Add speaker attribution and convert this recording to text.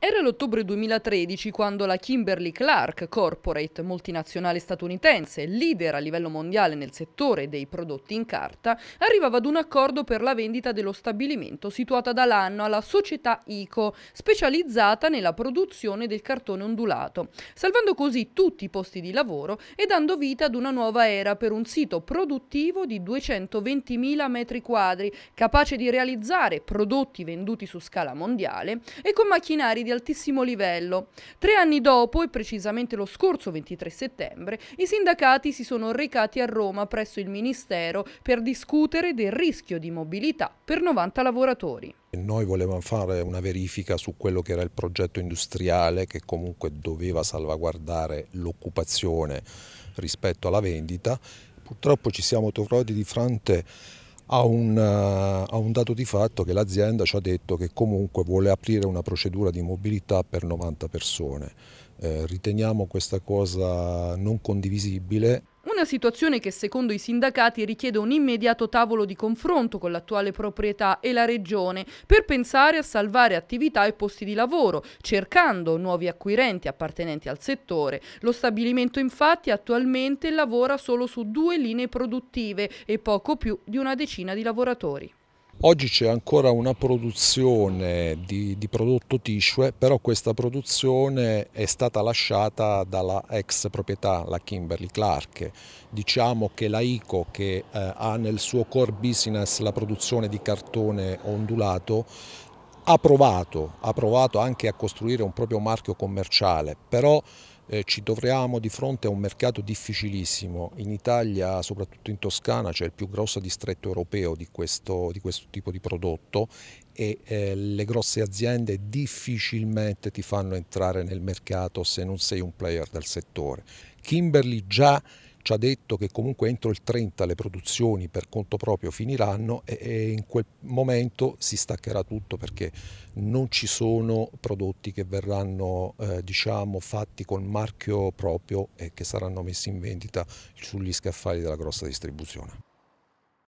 Speaker 1: Era l'ottobre 2013 quando la Kimberly Clark Corporate, multinazionale statunitense, leader a livello mondiale nel settore dei prodotti in carta, arrivava ad un accordo per la vendita dello stabilimento situata da Lanno alla società ICO, specializzata nella produzione del cartone ondulato, salvando così tutti i posti di lavoro e dando vita ad una nuova era per un sito produttivo di 220.000 metri quadri, capace di realizzare prodotti venduti su scala mondiale e con macchinari di di altissimo livello. Tre anni dopo, e precisamente lo scorso 23 settembre, i sindacati si sono recati a Roma presso il Ministero per discutere del rischio di mobilità per 90 lavoratori.
Speaker 2: Noi volevamo fare una verifica su quello che era il progetto industriale che comunque doveva salvaguardare l'occupazione rispetto alla vendita. Purtroppo ci siamo trovati di fronte a un, eh, a un, dato di fatto che l'azienda ci ha detto che comunque vuole aprire una procedura di mobilità per 90 persone. Eh, riteniamo questa cosa non condivisibile.
Speaker 1: Una situazione che secondo i sindacati richiede un immediato tavolo di confronto con l'attuale proprietà e la regione per pensare a salvare attività e posti di lavoro, cercando nuovi acquirenti appartenenti al settore. Lo stabilimento infatti attualmente lavora solo su due linee produttive e poco più di una decina di lavoratori.
Speaker 2: Oggi c'è ancora una produzione di, di, prodotto tissue, però questa produzione è stata lasciata dalla ex proprietà, la Kimberly Clark. Diciamo che la ICO, che eh, ha nel suo core business la produzione di cartone ondulato, ha provato, ha provato anche a costruire un proprio marchio commerciale, però eh, ci troviamo di fronte a un mercato difficilissimo. In Italia, soprattutto in Toscana, c'è il più grosso distretto europeo di questo, di questo tipo di prodotto e eh, le grosse aziende difficilmente ti fanno entrare nel mercato se non sei un player del settore. Kimberly già ci ha detto che comunque entro il 30 le produzioni per conto proprio finiranno e, e in quel momento si staccherà tutto perché non ci sono prodotti che verranno eh, diciamo, fatti col marchio proprio e che saranno messi in vendita sugli scaffali della grossa distribuzione.